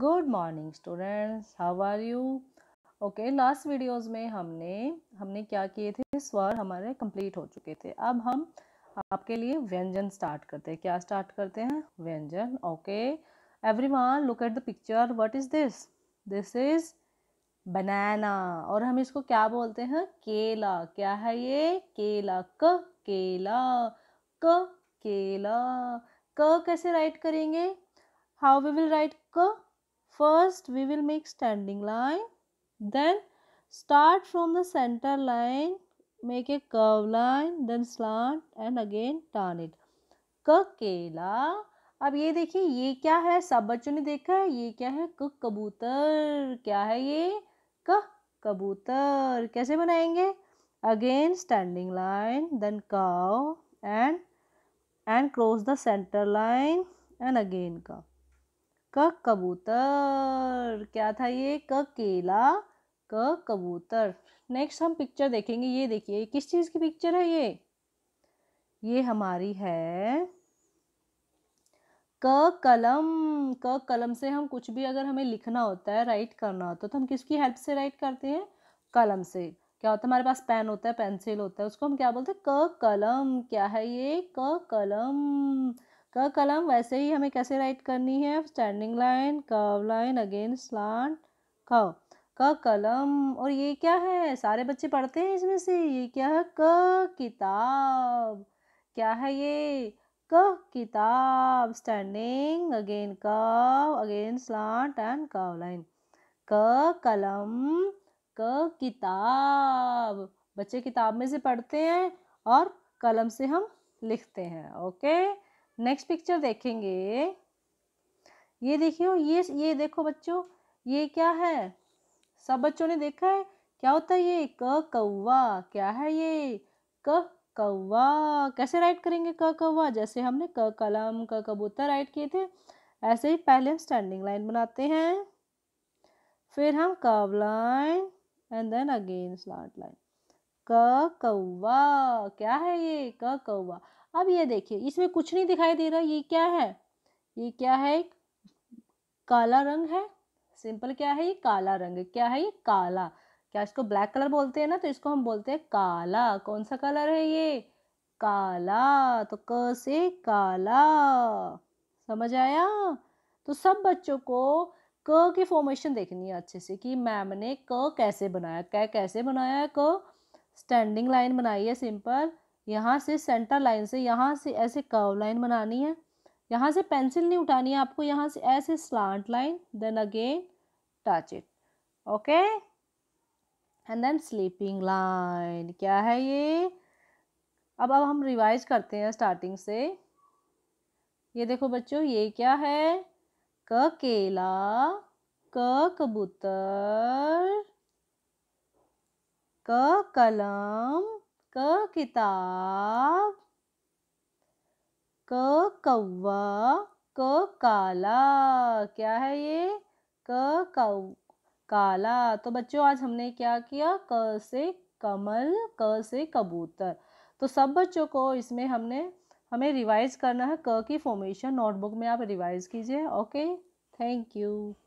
Good morning students how are you okay last videos में हमने हमने क्या किए थे स्वर हमारे कंप्लीट हो चुके थे अब हम आपके लिए व्यंजन स्टार्ट करते हैं क्या स्टार्ट करते हैं व्यंजन okay everyone look at the picture what is this this is banana और हम इसको क्या बोलते हैं केला क्या है ये केला क केला क केला क कैसे राइट करेंगे हाउ वी विल राइट क First we will make standing line. Then start from the center line. Make a curve line. Then slant and again turn it. kakela अब ये देखिए ये क्या है सब बच्चों ने देखा है ये क्या है क कबूतर क्या है ये क कबूतर कैसे बनाएंगे again standing line then curve and and cross the center line and again curve क कबूतर क्या था ये क केला क कबूतर नेक्स्ट हम पिक्चर देखेंगे ये देखिए किस चीज़ की पिक्चर है ये ये हमारी है क कलम क कलम से हम कुछ भी अगर हमें लिखना होता है राइट करना होता है तो हम किसकी हेल्प से राइट करते हैं कलम से क्या होता है हमारे पास पेन होता है पेंसिल होता है उसको हम क्या बोलते हैं क कलम क्या है ये क कलम क कलम वैसे ही हमें कैसे राइट करनी है standing line curve line again slant क कलम और ये क्या है सारे बच्चे पढ़ते हैं इसमें से ये क्या है क किताब क्या है ये क किताब standing again curve again slant and curve line क कलम क किताब बच्चे किताब में से पढ़ते हैं और कलम से हम लिखते हैं ओके नेक्स्ट पिक्चर देखेंगे ये देखियो ये ये देखो बच्चों ये क्या है सब बच्चों ने देखा है क्या होता है ये क कौवा क्या है ये क कौवा कैसे राइट करेंगे क कौवा जैसे हमने क कलम क कबूतर राइट किए थे ऐसे ही पहले हम स्टैंडिंग लाइन बनाते हैं फिर हम curve line and then again slant line क कौवा क्या है ये क कौवा अब ये देखिए इसमें कुछ नहीं दिखाई दे रहा ये क्या है ये क्या है काला रंग है सिंपल क्या है ये काला रंग क्या है ये काला क्या इसको ब्लैक कलर बोलते हैं ना तो इसको हम बोलते हैं काला कौन सा कलर है ये काला तो क से काला समझ आया तो सब बच्चों को क की फॉर्मेशन देखनी है अच्छे से कि मैम ने क कैसे बनाया क कैसे बनाया क स्टैंडिंग लाइन बनाई है सिंपल यहाँ से सेंटर लाइन से यहाँ से ऐसे कर्व लाइन बनानी है यहाँ से पेंसिल नहीं उठानी है आपको यहाँ से ऐसे slant line then again touch it okay and then sleeping line क्या है ये अब अब हम रिवाइज करते हैं स्टार्टिंग से ये देखो बच्चों ये क्या है क केला क कबूतर क कलम क किताब क कौवा क काला क्या है ये क कौ काला तो बच्चों आज हमने क्या किया क से कमल क से कबूतर तो सब बच्चों को इसमें हमने हमें रिवाइज करना है क की फॉर्मेशन नोटबुक में आप रिवाइज कीजिए ओके थैंक यू